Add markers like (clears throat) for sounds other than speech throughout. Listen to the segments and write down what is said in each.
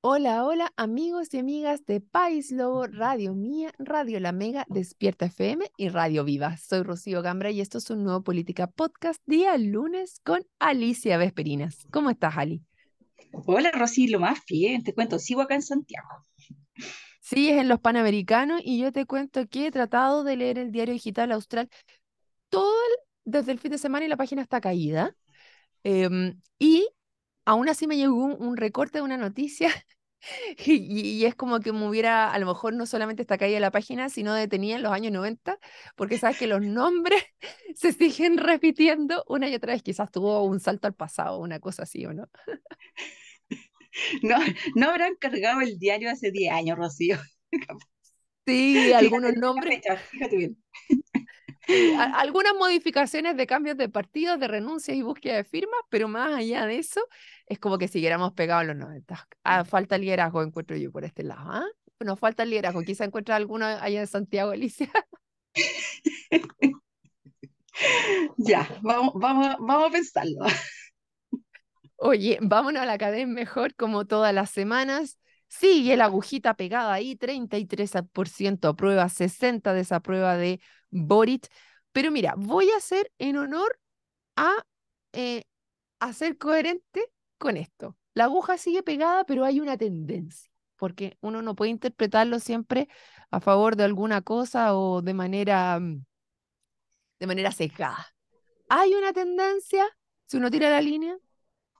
Hola, hola amigos y amigas de País Lobo, Radio Mía, Radio La Mega, Despierta FM y Radio Viva. Soy Rocío Gambra y esto es un nuevo Política Podcast día lunes con Alicia Vesperinas. ¿Cómo estás, Ali? Hola, Rocío, lo más bien, te cuento, sigo acá en Santiago. Sí, es en los Panamericanos y yo te cuento que he tratado de leer el diario digital austral todo desde el fin de semana y la página está caída. Em, y aún así me llegó un, recorte de una noticia (laughs) y, es como que me hubiera, a lo mejor no solamente esta caída la página, sino detenida en los años 90, porque sabes que los nombres (laughs) se siguen repitiendo una y otra vez. Quizás tuvo un salto al pasado, una cosa así, ¿o no? (laughs) No, no habrán cargado el diario hace 10 años, Rocío. Sí, algunos nombres. Fíjate bien. (laughs) algunas modificaciones de cambios de partidos, de renuncias y búsqueda de firmas, pero más allá de eso, es como que siguiéramos pegados a los 90. Ah, mm. falta liderazgo, encuentro yo por este lado. ¿ah? Nos falta liderazgo. Quizá encuentra alguno allá en Santiago, Alicia. (laughs) ya, vamos, vamos, vamos a pensarlo. Oye, vámonos a la cadena mejor como todas las semanas. Sigue la agujita pegada ahí, 33% aprueba, 60% desaprueba de Boric. Pero mira, voy a hacer en honor eh, a, ser coherente con esto. La aguja sigue pegada, pero hay una tendencia, porque uno no puede interpretarlo siempre a favor de alguna cosa o de manera, mm, de manera Hay una tendencia, si uno tira la línea,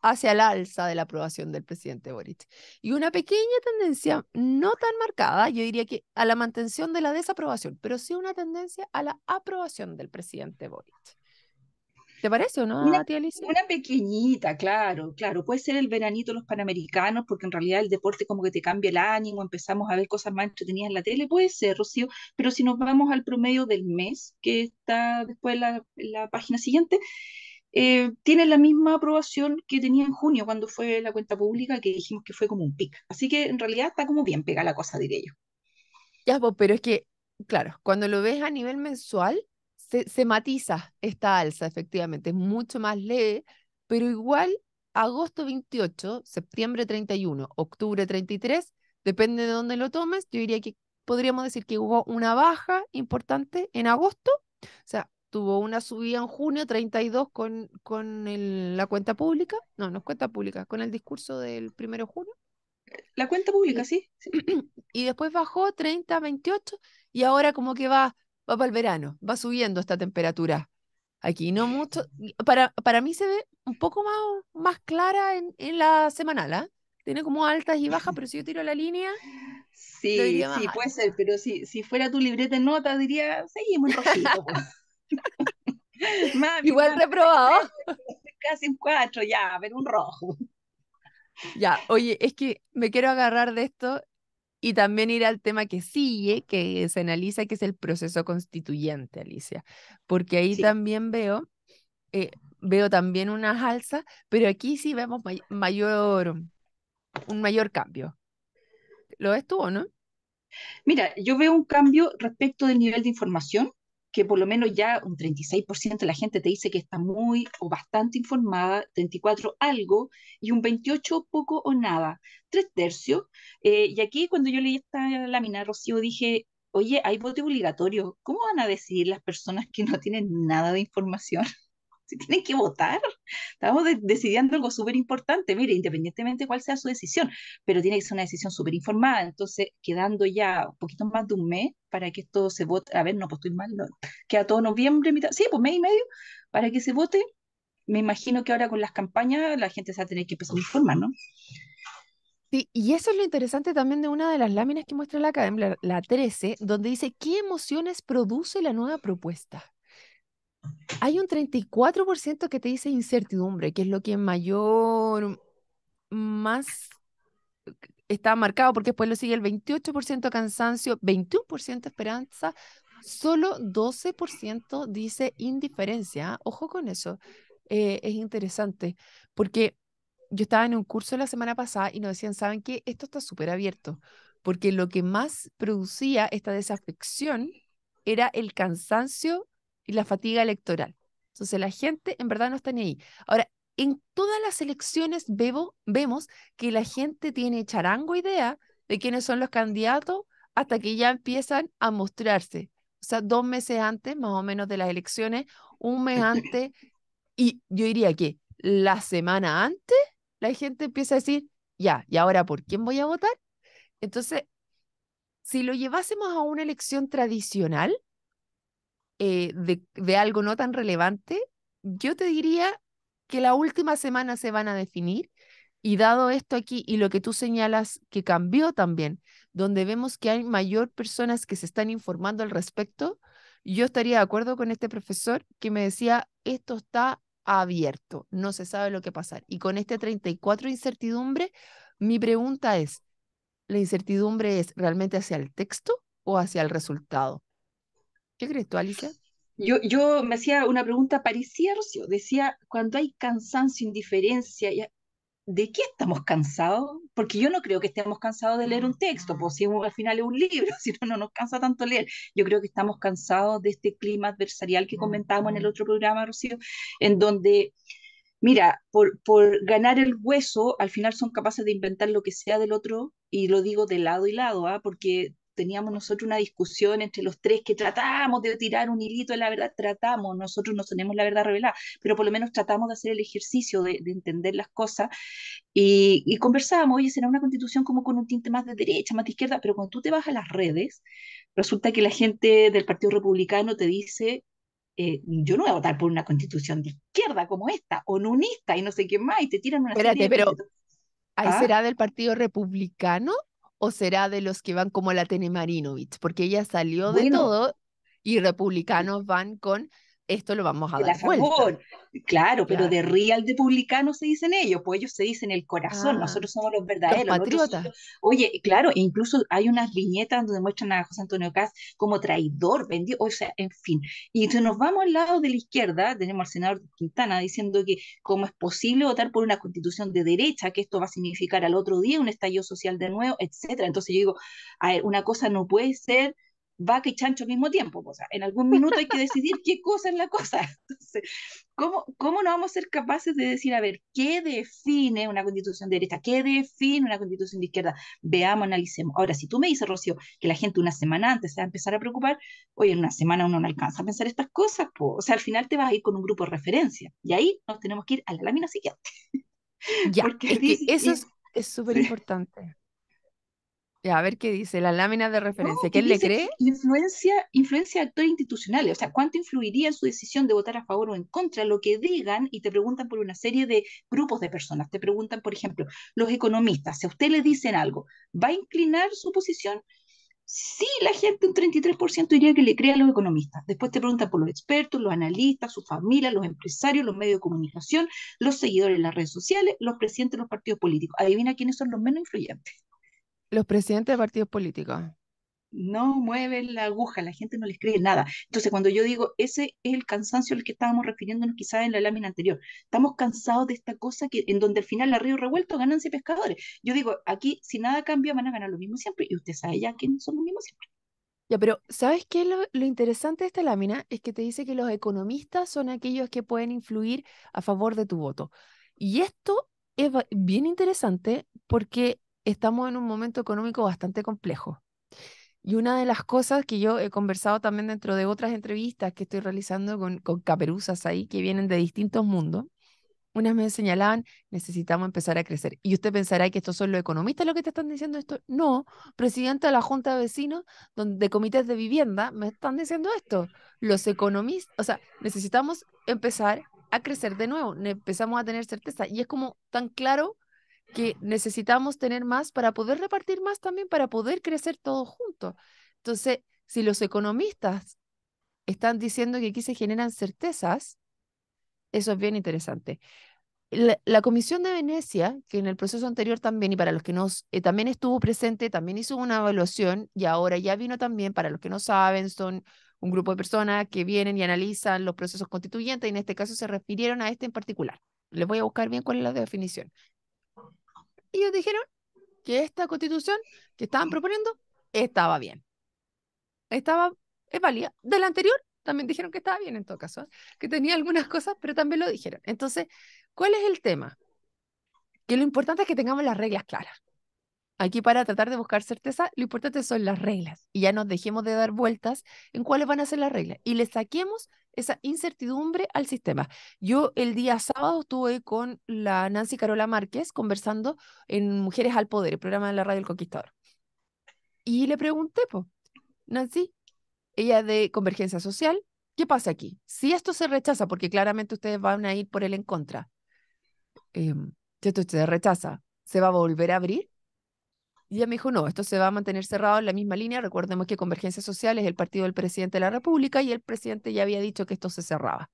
hacia el alza de la aprobación del presidente Boric. Y una pequeña tendencia, no tan marcada, yo diría que a la mantención de la desaprobación, pero sí una tendencia a la aprobación del presidente Boric. ¿Te parece o no, una, Una pequeñita, claro, claro. Puede ser el veranito de los panamericanos, porque en realidad el deporte como que te cambia el ánimo, empezamos a ver cosas más entretenidas en la tele, puede ser, Rocío, pero si nos vamos al promedio del mes, que está después la, la página siguiente, eh, tiene la misma aprobación que tenía en junio cuando fue la cuenta pública, que dijimos que fue como un pic. Así que en realidad está como bien pega la cosa, diré yo. Ya, pues, pero es que, claro, cuando lo ves a nivel mensual, se, se matiza esta alza, efectivamente, es mucho más leve, pero igual agosto 28, septiembre 31, octubre 33, depende de dónde lo tomes, yo diría que podríamos decir que hubo una baja importante en agosto, o sea, tuvo una subida en junio 32 con, con la cuenta pública, no, no es cuenta pública, con el discurso del primero de junio. La cuenta pública, sí, (clears throat) Y después bajó 30, 28 y ahora como que va, va para el verano, va subiendo esta temperatura aquí, no mucho. Para, para mí se ve un poco más, más clara en, la semanal, ¿ah? tiene como altas y bajas, pero si yo tiro la línea. Sí, sí, puede ser, pero si, si fuera tu libreta de notas, diría, seguimos Pues. (laughs) (laughs) Igual reprobado. Casi un cuatro, ya, ver un rojo. Ya, oye, es que me quiero agarrar de esto y también ir al tema que sigue, que se analiza, que es el proceso constituyente, Alicia, porque ahí también veo, eh, veo también unas alza, pero aquí sí vemos mayor, un mayor cambio. ¿Lo ves tú o no? Mira, yo veo un cambio respecto del nivel de información que por lo menos ya un 36% de la gente te dice que está muy o bastante informada, 34 algo y un 28 poco o nada, tres tercios. Eh, y aquí cuando yo leí esta lámina, Rocío, dije, oye, hay voto obligatorio, ¿cómo van a decidir las personas que no tienen nada de información? si tienen que votar. Estamos decidiendo algo súper importante, mire, independientemente cuál sea su decisión, pero tiene que ser una decisión súper informada. Entonces, quedando ya un poquito más de un mes para que esto se vote, a ver, no, pues estoy mal, queda todo noviembre, sí, pues mes y medio, para que se vote. Me imagino que ahora con las campañas la gente se va a tener que empezar a informar, ¿no? Sí, y eso es lo interesante también de una de las láminas que muestra la Academia, la 13, donde dice qué emociones produce la nueva propuesta hay un 34% que te dice incertidumbre, que es lo que mayor, más está marcado, porque después lo sigue el 28% cansancio, 21% esperanza, solo 12% dice indiferencia. Ojo con eso, eh, es interesante, porque yo estaba en un curso la semana pasada y nos decían, ¿saben qué? Esto está súper abierto, porque lo que más producía esta desafección era el cansancio y la fatiga electoral. Entonces la gente en verdad no está ni ahí. Ahora, en todas las elecciones bebo, vemos que la gente tiene charango idea de quiénes son los candidatos hasta que ya empiezan a mostrarse. O sea, dos meses antes, más o menos, de las elecciones, un mes (laughs) antes, y yo diría que la semana antes, la gente empieza a decir, ya, ¿y ahora por quién voy a votar? Entonces, si lo llevásemos a una elección tradicional, eh, de, de algo no tan relevante, yo te diría que la última semana se van a definir y dado esto aquí y lo que tú señalas que cambió también, donde vemos que hay mayor personas que se están informando al respecto, yo estaría de acuerdo con este profesor que me decía, esto está abierto, no se sabe lo que pasar. Y con este 34 incertidumbre, mi pregunta es, ¿la incertidumbre es realmente hacia el texto o hacia el resultado? ¿Qué crees tú, Alicia? Yo, yo me hacía una pregunta parecida, Rocío. Decía, cuando hay cansancio, indiferencia, ¿de qué estamos cansados? Porque yo no creo que estemos cansados de leer un texto, mm. pues si al final es un libro, (laughs) si no, no nos cansa tanto leer. Yo creo que estamos cansados de este clima adversarial que mm. comentábamos en el otro programa, Rocío, en donde, mira, por, por ganar el hueso, al final son capaces de inventar lo que sea del otro, y lo digo de lado y lado, ¿ah? porque teníamos nosotros una discusión entre los tres que tratamos de tirar un hilito de la verdad, tratamos, nosotros no tenemos la verdad revelada, pero por lo menos tratamos de hacer el ejercicio de, entender las cosas y, y conversábamos, oye, será una constitución como con un tinte más de derecha, más de izquierda, pero cuando tú te vas a las redes, resulta que la gente del Partido Republicano te dice, eh, yo no voy a votar por una constitución de izquierda como esta, o nunista, y no sé qué más, y te tiran una... Espérate, serie de... pero... ¿Ahí ¿Ah? será del Partido Republicano? o será de los que van como la Tene Marinovich? Porque ella salió de todo y republicanos van con esto lo vamos a dar. Claro, pero de real de publicano se dicen ellos, pues ellos se dicen el corazón, ah, nosotros somos los verdaderos. Oye, claro, incluso hay unas viñetas donde muestran a José Antonio Caz como traidor, vendido, o sea, en fin. Y entonces nos vamos al lado de la izquierda, tenemos al senador Quintana diciendo que cómo es posible votar por una constitución de derecha, que esto va a significar al otro día un estallido social de nuevo, etcétera. Entonces yo digo, a ver, una cosa no puede ser vaca y chancho al mismo tiempo. O sea, en algún minuto hay que decidir qué cosa es la cosa. (laughs) Entonces, ¿cómo, ¿cómo no vamos a ser capaces de decir, a ver, qué define una constitución de derecha? ¿Qué define una constitución de izquierda? Veamos, analicemos. Ahora, si tú me dices, Rocío, que la gente una semana antes se va a empezar a preocupar, oye, en una semana uno no alcanza a pensar estas cosas, o sea, al final te vas a ir con un grupo de referencia. Y ahí nos tenemos que ir a la lámina siguiente. Ya, (laughs) Porque eso es súper (laughs) importante. Eh, a ver qué dice, la lámina de referencia. ¿qué ¿Quién le cree? Influencia, influencia de actores institucionales. O sea, ¿cuánto influiría en su decisión de votar a favor o en contra? Lo que digan y te preguntan por una serie de grupos de personas. Te preguntan, por ejemplo, los economistas. Si a usted le dicen algo, ¿va a inclinar su posición? Sí, la gente, un 33% diría que le crea a los economistas. Después te preguntan por los expertos, los analistas, su familia, los empresarios, los medios de comunicación, los seguidores en las redes sociales, los presidentes de los partidos políticos. Adivina quiénes son los menos influyentes los presidentes de partidos políticos. No mueven la aguja, la gente no les cree nada. Entonces, cuando yo digo, ese es el cansancio al que estábamos refiriéndonos quizás en la lámina anterior. Estamos cansados de esta cosa que, en donde al final la río revuelto ganan ganancia pescadores. Yo digo, aquí si nada cambia van a ganar lo mismo siempre. Y usted sabe ya que no son lo mismo siempre. Ya, pero ¿sabes qué? Lo, lo interesante de esta lámina es que te dice que los economistas son aquellos que pueden influir a favor de tu voto. Y esto es bien interesante porque estamos en un momento económico bastante complejo. Y una de las cosas que yo he conversado también dentro de otras entrevistas que estoy realizando con, caperuzas ahí que vienen de distintos mundos, unas me señalaban, necesitamos empezar a crecer. Y usted pensará que estos son los economistas los que te están diciendo esto. No, presidente de la Junta de Vecinos donde, de Comités de Vivienda me están diciendo esto. Los economistas, o sea, necesitamos empezar a crecer de nuevo, empezamos a tener certeza. Y es como tan claro que necesitamos tener más para poder repartir más también, para poder crecer todos juntos. Entonces, si los economistas están diciendo que aquí se generan certezas, eso es bien interesante. La, Comisión de Venecia, que en el proceso anterior también, y para los que no, eh, también estuvo presente, también hizo una evaluación y ahora ya vino también, para los que no saben, son un grupo de personas que vienen y analizan los procesos constituyentes y en este caso se refirieron a este en particular. Les voy a buscar bien cuál es la definición ellos dijeron que esta constitución que estaban proponiendo estaba bien. Estaba, es válida. De la anterior también dijeron que estaba bien en todo caso, que tenía algunas cosas, pero también lo dijeron. Entonces, ¿cuál es el tema? Que lo importante es que tengamos las reglas claras. Aquí para tratar de buscar certeza, lo importante son las reglas y ya nos dejemos de dar vueltas en cuáles van a ser las reglas y le saquemos esa incertidumbre al sistema. Yo el día sábado estuve con la Nancy Carola Márquez conversando en Mujeres al Poder, el programa de la radio El Conquistador. Y le pregunté, pues, Nancy, ella de Convergencia Social, ¿qué pasa aquí? Si esto se rechaza, porque claramente ustedes van a ir por él en contra, em, si esto se rechaza, ¿se va a volver a abrir? Y ella me dijo, no, esto se va a mantener cerrado en la misma línea. Recordemos que Convergencia Social es el partido del presidente de la República y el presidente ya había dicho que esto se cerraba.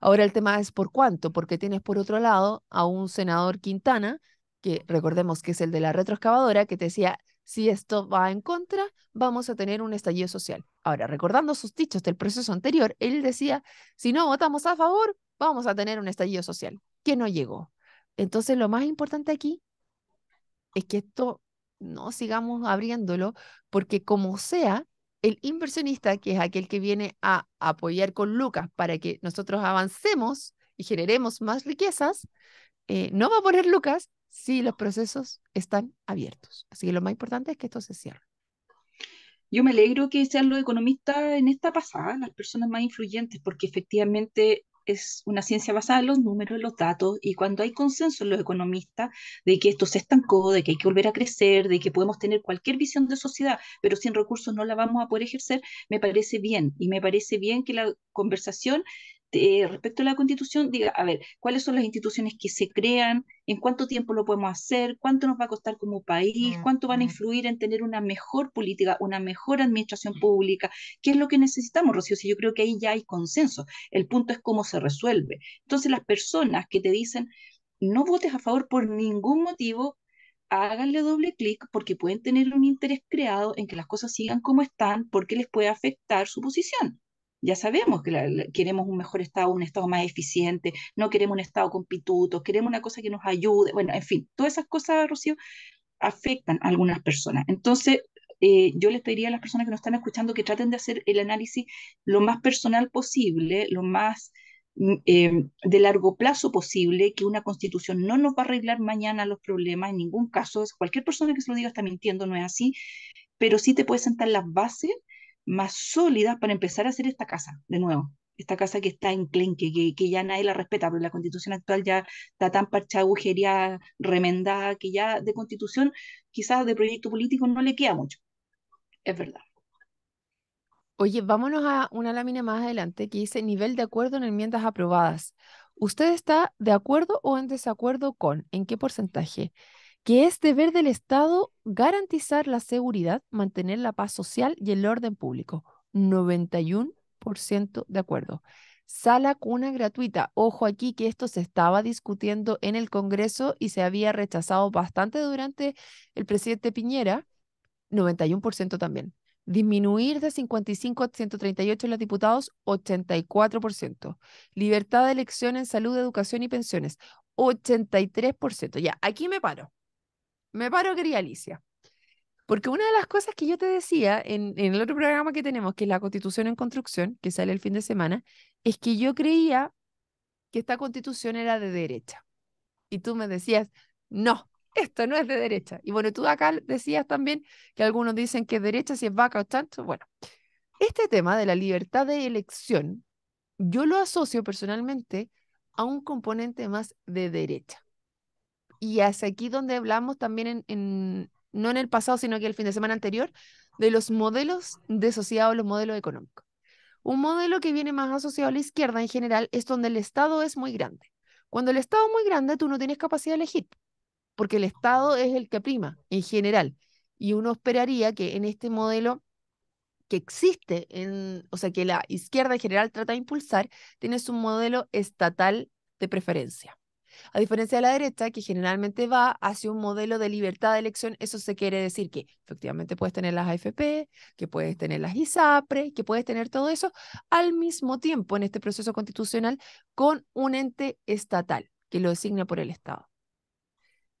Ahora el tema es por cuánto, porque tienes por otro lado a un senador Quintana, que recordemos que es el de la retroexcavadora, que te decía, si esto va en contra, vamos a tener un estallido social. Ahora, recordando sus dichos del proceso anterior, él decía, si no votamos a favor, vamos a tener un estallido social, que no llegó. Entonces, lo más importante aquí es que esto no sigamos abriéndolo, porque como sea, el inversionista, que es aquel que viene a apoyar con Lucas para que nosotros avancemos y generemos más riquezas, eh, no va a poner Lucas si los procesos están abiertos. Así que lo más importante es que esto se cierre. Yo me alegro que sean los economistas en esta pasada, las personas más influyentes, porque efectivamente es una ciencia basada en los números, en los datos, y cuando hay consenso en los economistas de que esto se estancó, de que hay que volver a crecer, de que podemos tener cualquier visión de sociedad, pero sin recursos no la vamos a poder ejercer, me parece bien. Y me parece bien que la conversación eh, respecto a la constitución, diga, a ver, cuáles son las instituciones que se crean, en cuánto tiempo lo podemos hacer, cuánto nos va a costar como país, cuánto van a influir en tener una mejor política, una mejor administración mm. pública, qué es lo que necesitamos, Rocío, si yo creo que ahí ya hay consenso, el punto es cómo se resuelve. Entonces las personas que te dicen, no votes a favor por ningún motivo, háganle doble clic porque pueden tener un interés creado en que las cosas sigan como están porque les puede afectar su posición. Ya sabemos que queremos un mejor Estado, un Estado más eficiente, no queremos un Estado con queremos una cosa que nos ayude. Bueno, en fin, todas esas cosas, Rocío, afectan a algunas personas. Entonces, eh, yo les pediría a las personas que nos están escuchando que traten de hacer el análisis lo más personal posible, lo más mm, eh, de largo plazo posible, que una constitución no nos va a arreglar mañana los problemas, en ningún caso, cualquier persona que se lo diga está mintiendo, no es así, pero sí te puede sentar las bases más sólidas para empezar a hacer esta casa, de nuevo. Esta casa que está en clenque, que, que ya nadie la respeta, pero la constitución actual ya está tan parcha remendada, que ya de constitución, quizás de proyecto político, no le queda mucho. Es verdad. Oye, vámonos a una lámina más adelante que dice nivel de acuerdo en enmiendas aprobadas. ¿Usted está de acuerdo o en desacuerdo con? ¿En qué porcentaje? que es deber del Estado garantizar la seguridad, mantener la paz social y el orden público. 91% de acuerdo. Sala cuna gratuita. Ojo aquí que esto se estaba discutiendo en el Congreso y se había rechazado bastante durante el presidente Piñera. 91% también. Disminuir de 55 a 138 los diputados, 84%. Libertad de elección en salud, educación y pensiones, 83%. Ya, aquí me paro me paro, querida Alicia. Porque una de las cosas que yo te decía en, el otro programa que tenemos, que es la Constitución en Construcción, que sale el fin de semana, es que yo creía que esta Constitución era de derecha. Y tú me decías, no, esto no es de derecha. Y bueno, tú acá decías también que algunos dicen que es derecha si es vaca o tanto. Bueno, este tema de la libertad de elección, yo lo asocio personalmente a un componente más de derecha. Y es aquí donde hablamos también, en, no en el pasado, sino que el fin de semana anterior, de los modelos de sociedad o los modelos económicos. Un modelo que viene más asociado a la izquierda en general es donde el Estado es muy grande. Cuando el Estado es muy grande, tú no tienes capacidad de elegir, porque el Estado es el que prima en general. Y uno esperaría que en este modelo que existe, en, o sea, que la izquierda en general trata de impulsar, tienes un modelo estatal de preferencia. A diferencia de la derecha, que generalmente va hacia un modelo de libertad de elección, eso se quiere decir que efectivamente puedes tener las AFP, que puedes tener las ISAPRE, que puedes tener todo eso al mismo tiempo en este proceso constitucional con un ente estatal que lo designa por el Estado.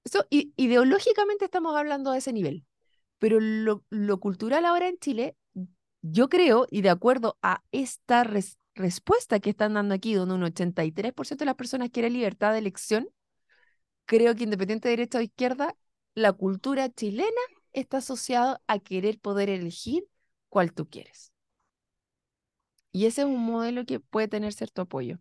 Eso, ideológicamente estamos hablando a ese nivel, pero lo, cultural ahora en Chile yo creo, y de acuerdo a esta, restricción, respuesta que están dando aquí, donde un 83% de las personas quiere libertad de elección, creo que independiente de derecha o izquierda, la cultura chilena está asociada a querer poder elegir cuál tú quieres. Y ese es un modelo que puede tener cierto apoyo.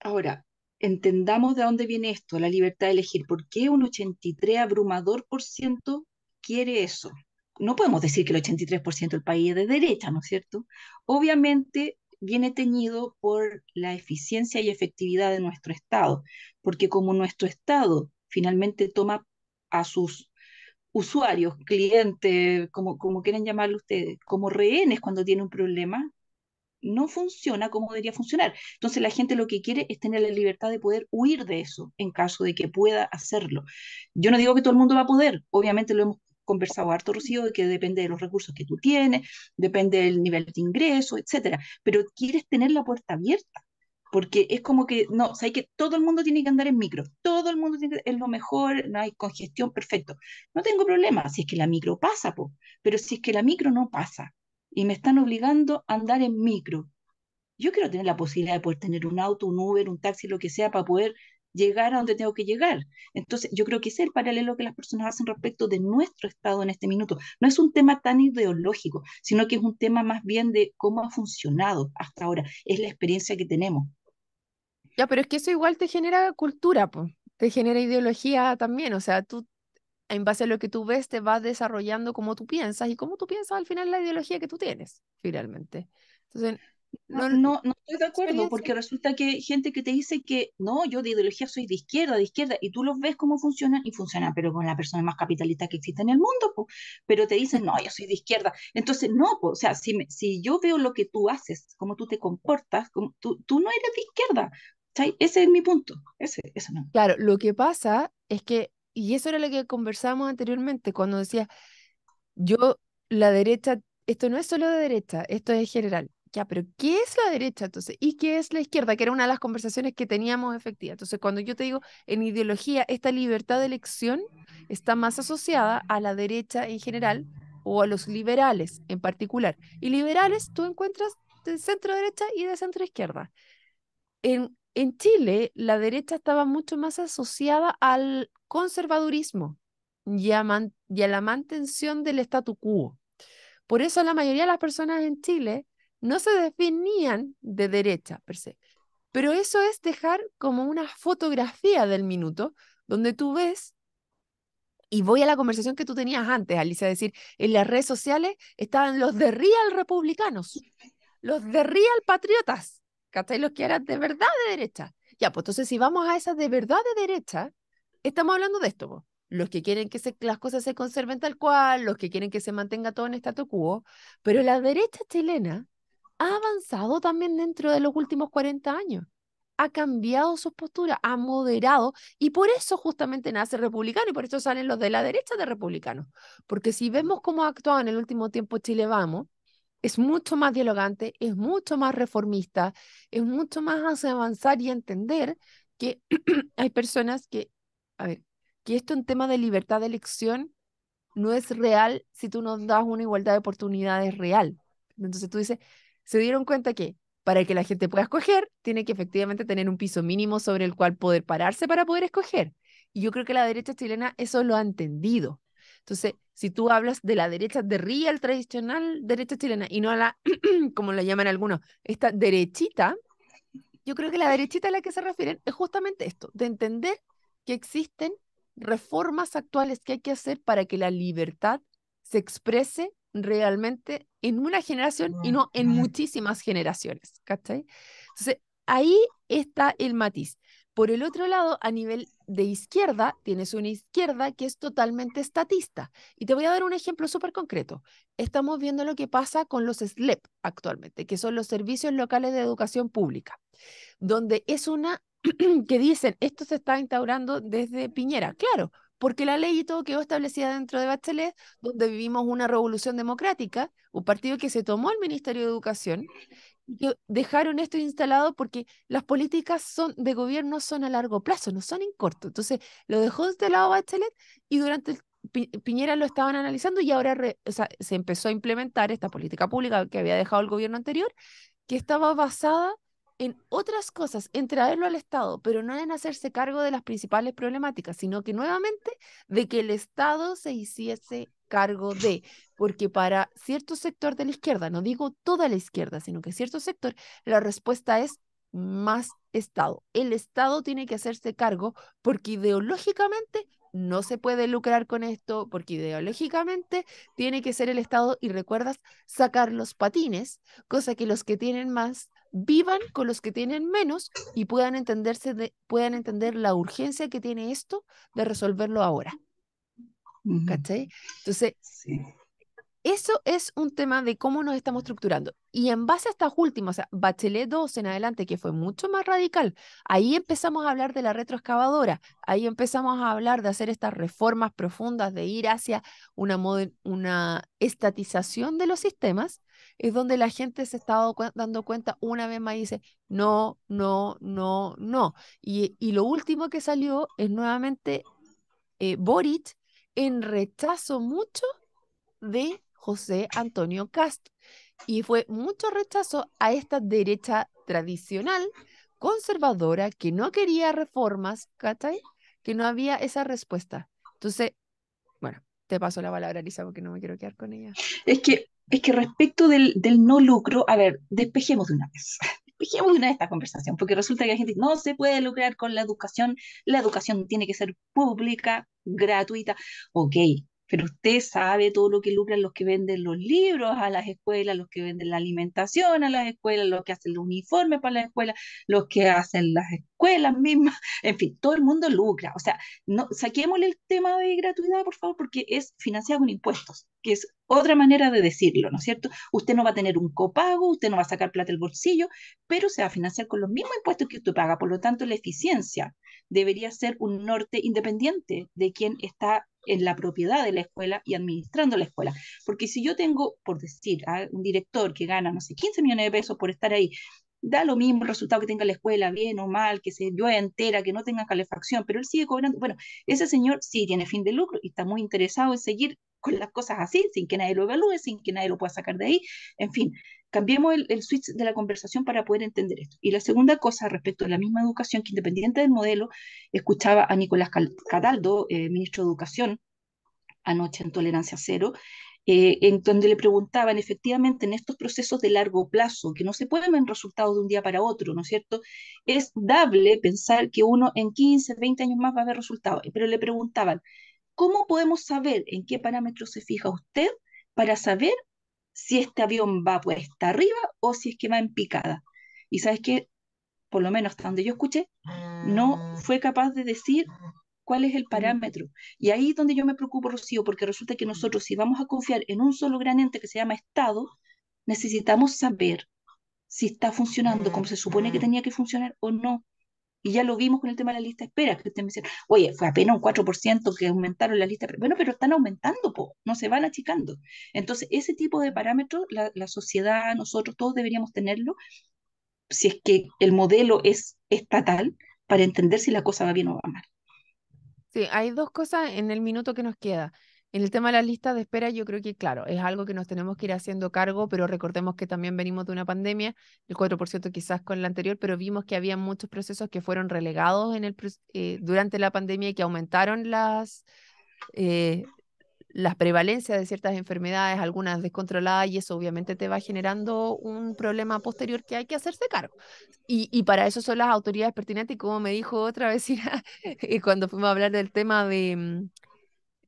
Ahora, entendamos de dónde viene esto, la libertad de elegir. ¿Por qué un 83 abrumador por ciento quiere eso? No podemos decir que el 83% del país es de derecha, ¿no es cierto? Obviamente viene teñido por la eficiencia y efectividad de nuestro Estado, porque como nuestro Estado finalmente toma a sus usuarios, clientes, como, como quieren llamarlo ustedes, como rehenes cuando tiene un problema, no funciona como debería funcionar. Entonces la gente lo que quiere es tener la libertad de poder huir de eso en caso de que pueda hacerlo. Yo no digo que todo el mundo va a poder, obviamente lo hemos conversado harto, Rocío, de que depende de los recursos que tú tienes, depende del nivel de ingreso, etcétera, pero quieres tener la puerta abierta, porque es como que, no, o que todo el mundo tiene que andar en micro, todo el mundo tiene es lo mejor, no hay congestión, perfecto. No tengo problema si es que la micro pasa, pues. pero si es que la micro no pasa y me están obligando a andar en micro, yo quiero tener la posibilidad de poder tener un auto, un Uber, un taxi, lo que sea, para poder llegar a donde tengo que llegar. Entonces, yo creo que ese es el paralelo que las personas hacen respecto de nuestro Estado en este minuto. No es un tema tan ideológico, sino que es un tema más bien de cómo ha funcionado hasta ahora, es la experiencia que tenemos. Ya, pero es que eso igual te genera cultura, te genera ideología también, o sea, tú en base a lo que tú ves te vas desarrollando como tú piensas y cómo tú piensas al final la ideología que tú tienes, finalmente. Entonces, no, ah, no, no estoy de acuerdo, porque resulta que gente que te dice que no, yo de ideología soy de izquierda, de izquierda, y tú los ves cómo funcionan y funciona pero con la persona más capitalista que existe en el mundo, pues pero te dicen, no, yo soy de izquierda. Entonces, no, o sea, si, me, si yo veo lo que tú haces, cómo tú te comportas, tú, tú no eres de izquierda. Ese es mi punto. Ese, eso no. Claro, lo que pasa es que, y eso era lo que conversamos anteriormente, cuando decía, yo, la derecha, esto no es solo de derecha, esto es general ya, pero ¿qué es la derecha entonces? ¿Y qué es la izquierda? Que era una de las conversaciones que teníamos efectiva. Entonces, cuando yo te digo, en ideología, esta libertad de elección está más asociada a la derecha en general o a los liberales en particular. Y liberales tú encuentras de centro derecha y de centro izquierda. En, en Chile, la derecha estaba mucho más asociada al conservadurismo y a, y a la mantención del statu quo. Por eso la mayoría de las personas en Chile no se definían de derecha per se. Pero eso es dejar como una fotografía del minuto donde tú ves, y voy a la conversación que tú tenías antes, Alicia, decir, en las redes sociales estaban los de real republicanos, los de real patriotas, ¿cachai? Los que eran de verdad de derecha. Ya, pues entonces si vamos a esas de verdad de derecha, estamos hablando de esto, los que quieren que las cosas se conserven tal cual, los que quieren que se mantenga todo en statu quo, pero la derecha chilena ha avanzado también dentro de los últimos 40 años. Ha cambiado su postura, ha moderado, y por eso justamente nace republicano y por eso salen los de la derecha de republicanos. Porque si vemos cómo ha actuado en el último tiempo Chile Vamos, es mucho más dialogante, es mucho más reformista, es mucho más avanzar y entender que (clears throat) hay personas que, a ver, que esto en tema de libertad de elección no es real si tú no das una igualdad de oportunidades real. Entonces tú dices, se dieron cuenta que para que la gente pueda escoger, tiene que efectivamente tener un piso mínimo sobre el cual poder pararse para poder escoger. Y yo creo que la derecha chilena eso lo ha entendido. Entonces, si tú hablas de la derecha de real tradicional derecha chilena y no a la, (clears throat) como la llaman algunos, esta derechita, yo creo que la derechita a la que se refieren es justamente esto, de entender que existen reformas actuales que hay que hacer para que la libertad se exprese realmente en una generación y no en muchísimas generaciones, ¿cachai? Entonces, ahí está el matiz. Por el otro lado, a nivel de izquierda, tienes una izquierda que es totalmente estatista. Y te voy a dar un ejemplo súper concreto. Estamos viendo lo que pasa con los SLEP actualmente, que son los servicios locales de educación pública, donde es una (clears throat) que dicen, esto se está instaurando desde Piñera. Claro, porque la ley y todo quedó establecida dentro de Bachelet, donde vivimos una revolución democrática, un partido que se tomó el Ministerio de Educación, y que dejaron esto instalado porque las políticas son, de gobierno son a largo plazo, no son en corto. Entonces, lo dejó instalado Bachelet y durante Piñera lo estaban analizando y ahora o sea, se empezó a implementar esta política pública que había dejado el gobierno anterior, que estaba basada en otras cosas, en traerlo al Estado, pero no en hacerse cargo de las principales problemáticas, sino que nuevamente de que el Estado se hiciese cargo de, porque para cierto sector de la izquierda, no digo toda la izquierda, sino que cierto sector, la respuesta es más Estado. El Estado tiene que hacerse cargo porque ideológicamente no se puede lucrar con esto, porque ideológicamente tiene que ser el Estado y recuerdas sacar los patines, cosa que los que tienen más vivan con los que tienen menos y puedan, entenderse puedan entender la urgencia que tiene esto de resolverlo ahora. ¿Cachai? Entonces, eso es un tema de cómo nos estamos estructurando. Y en base a estas últimas, o sea, Bachelet 2 en adelante, que fue mucho más radical, ahí empezamos a hablar de la retroexcavadora, ahí empezamos a hablar de hacer estas reformas profundas, de ir hacia una, una estatización de los sistemas, es donde la gente se está dando cuenta una vez más y dice, no, no, no, no. Y, lo último que salió es nuevamente eh, Boric en rechazo mucho de José Antonio Cast y fue mucho rechazo a esta derecha tradicional, conservadora, que no quería reformas, ¿cachai? Que no había esa respuesta. Entonces, bueno, te paso la palabra, Lisa, porque no me quiero quedar con ella. Es que, es que respecto del, no lucro, a ver, despejemos de una vez (laughs) despejemos de una vez esta conversación, porque resulta que la gente no se puede lucrar con la educación, la educación tiene que ser pública, gratuita. Ok, pero usted sabe todo lo que lucran los que venden los libros a las escuelas, los que venden la alimentación a las escuelas, los que hacen los uniformes para las escuelas, los que hacen las escuelas mismas, (laughs) en fin, todo el mundo lucra. O sea, no, saquémosle el tema de gratuidad, por favor, porque es financiado con impuestos, que es otra manera de decirlo, ¿no es cierto? Usted no va a tener un copago, usted no va a sacar plata del bolsillo, pero se va a financiar con los mismos impuestos que usted paga. Por lo tanto, la eficiencia debería ser un norte independiente de quien está en la propiedad de la escuela y administrando la escuela. Porque si yo tengo, por decir, a un director que gana, no sé, 15 millones de pesos por estar ahí, da lo mismo el resultado que tenga la escuela, bien o mal, que se llueve entera, que no tenga calefacción, pero él sigue cobrando. Bueno, ese señor sí tiene fin de lucro y está muy interesado en seguir con las cosas así, sin que nadie lo evalúe, sin que nadie lo pueda sacar de ahí, en fin cambiemos el, switch de la conversación para poder entender esto. Y la segunda cosa respecto a la misma educación, que independiente del modelo, escuchaba a Nicolás Cataldo, eh, ministro de Educación, anoche en Tolerancia Cero, eh, en donde le preguntaban efectivamente en estos procesos de largo plazo, que no se pueden ver resultados de un día para otro, ¿no es cierto? Es dable pensar que uno en 15, 20 años más va a haber resultados, pero le preguntaban, ¿cómo podemos saber en qué parámetros se fija usted para saber si este avión va puesta arriba o si es que va en picada. Y sabes que, por lo menos hasta donde yo escuché, no mm. fue capaz de decir cuál es el parámetro. Y ahí es donde yo me preocupo, Rocío, porque resulta que nosotros, si vamos a confiar en un solo gran ente que se llama Estado, necesitamos saber si está funcionando como se supone que mm. tenía que funcionar o no. Y ya lo vimos con el tema de la lista de espera, que usted me decía, oye, fue apenas un 4% que aumentaron la lista de Bueno, pero están aumentando, no se van achicando. Entonces, ese tipo de parámetros, la, la sociedad, nosotros todos deberíamos tenerlo, si es que el modelo es estatal, para entender si la cosa va bien o va mal. Sí, hay dos cosas en el minuto que nos queda. En el tema de las listas de espera, yo creo que, claro, es algo que nos tenemos que ir haciendo cargo, pero recordemos que también venimos de una pandemia, el 4% quizás con la anterior, pero vimos que había muchos procesos que fueron relegados en el, eh, durante la pandemia y que aumentaron las, eh, las prevalencias de ciertas enfermedades, algunas descontroladas, y eso obviamente te va generando un problema posterior que hay que hacerse cargo. Y, y para eso son las autoridades pertinentes, y como me dijo otra vecina (laughs) eh, cuando fuimos a hablar del tema de mm,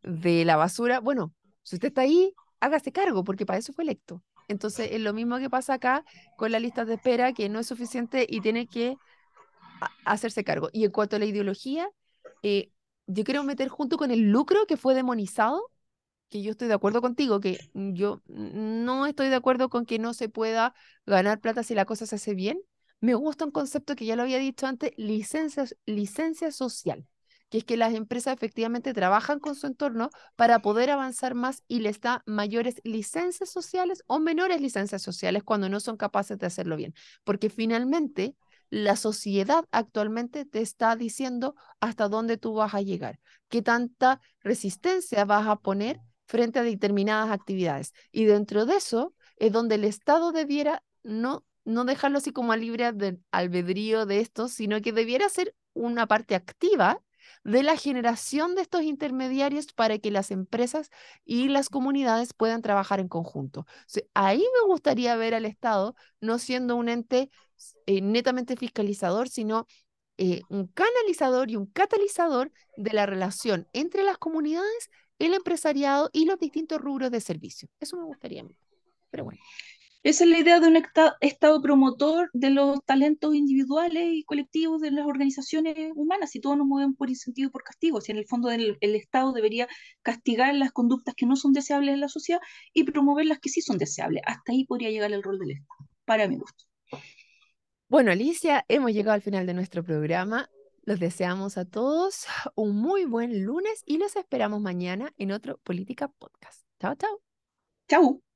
de la basura, bueno, si usted está ahí, hágase cargo, porque para eso fue electo. Entonces, es lo mismo que pasa acá con la lista de espera, que no es suficiente y tiene que hacerse cargo. Y en cuanto a la ideología, eh, yo quiero meter junto con el lucro que fue demonizado, que yo estoy de acuerdo contigo, que yo no estoy de acuerdo con que no se pueda ganar plata si la cosa se hace bien. Me gusta un concepto que ya lo había dicho antes, licencia, licencia social que es que las empresas efectivamente trabajan con su entorno para poder avanzar más y les da mayores licencias sociales o menores licencias sociales cuando no son capaces de hacerlo bien. Porque finalmente la sociedad actualmente te está diciendo hasta dónde tú vas a llegar, qué tanta resistencia vas a poner frente a determinadas actividades. Y dentro de eso es donde el Estado debiera no, no dejarlo así como a libre albedrío de esto, sino que debiera ser una parte activa de la generación de estos intermediarios para que las empresas y las comunidades puedan trabajar en conjunto. ahí me gustaría ver al Estado no siendo un ente eh, netamente fiscalizador, sino eh, un canalizador y un catalizador de la relación entre las comunidades, el empresariado y los distintos rubros de servicio. Eso me gustaría. Pero bueno. Esa es la idea de un Estado promotor de los talentos individuales y colectivos de las organizaciones humanas, si todos nos movemos por incentivo y por castigo, si en el fondo el, Estado debería castigar las conductas que no son deseables en la sociedad y promover las que sí son deseables. Hasta ahí podría llegar el rol del Estado, para mi gusto. Bueno, Alicia, hemos llegado al final de nuestro programa. Los deseamos a todos (laughs) un muy buen lunes y los esperamos mañana en otro Política Podcast. Chao, chao. Chao.